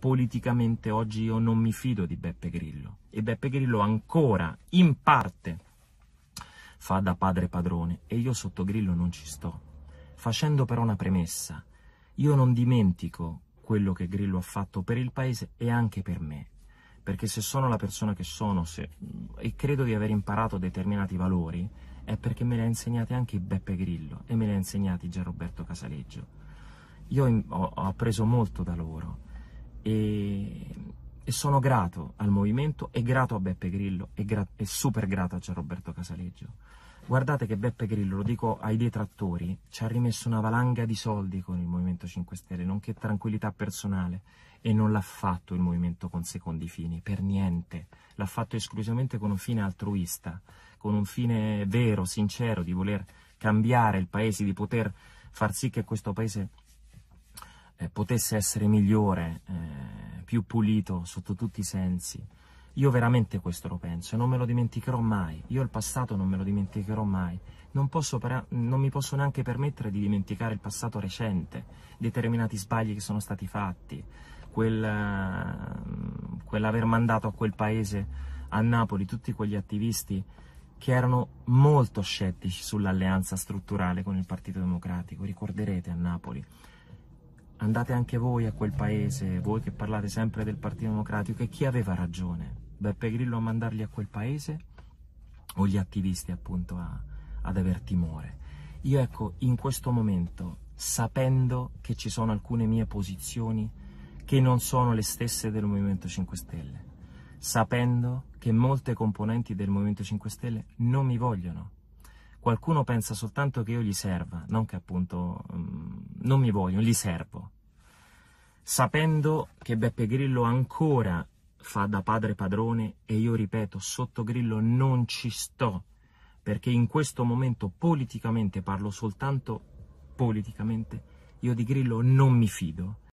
politicamente oggi io non mi fido di Beppe Grillo e Beppe Grillo ancora in parte fa da padre padrone e io sotto Grillo non ci sto, facendo però una premessa, io non dimentico quello che Grillo ha fatto per il paese e anche per me, perché se sono la persona che sono se, e credo di aver imparato determinati valori, è perché me li ha insegnati anche Beppe Grillo e me li ha insegnati Gianroberto Casaleggio. Io ho, ho appreso molto da loro e, e sono grato al movimento e grato a Beppe Grillo e, gra- e super grato a Gianroberto Casaleggio. Guardate che Beppe Grillo, lo dico ai detrattori, ci ha rimesso una valanga di soldi con il Movimento 5 Stelle, nonché tranquillità personale e non l'ha fatto il movimento con secondi fini, per niente, l'ha fatto esclusivamente con un fine altruista, con un fine vero, sincero, di voler cambiare il paese, di poter far sì che questo paese eh, potesse essere migliore, eh, più pulito sotto tutti i sensi. Io veramente questo lo penso e non me lo dimenticherò mai. Io il passato non me lo dimenticherò mai. Non, per, non mi posso neanche permettere di dimenticare il passato recente, determinati sbagli che sono stati fatti, quel, eh, quell'aver mandato a quel paese, a Napoli, tutti quegli attivisti che erano molto scettici sull'alleanza strutturale con il Partito Democratico, ricorderete a Napoli andate anche voi a quel paese, voi che parlate sempre del Partito Democratico, e chi aveva ragione? Beppe Grillo a mandarli a quel paese o gli attivisti appunto a, ad aver timore? Io ecco, in questo momento, sapendo che ci sono alcune mie posizioni che non sono le stesse del Movimento 5 Stelle, sapendo che molte componenti del Movimento 5 Stelle non mi vogliono, qualcuno pensa soltanto che io gli serva, non che appunto um, non mi vogliono, gli servo sapendo che Beppe Grillo ancora fa da padre padrone e io ripeto, sotto Grillo non ci sto, perché in questo momento politicamente, parlo soltanto politicamente, io di Grillo non mi fido.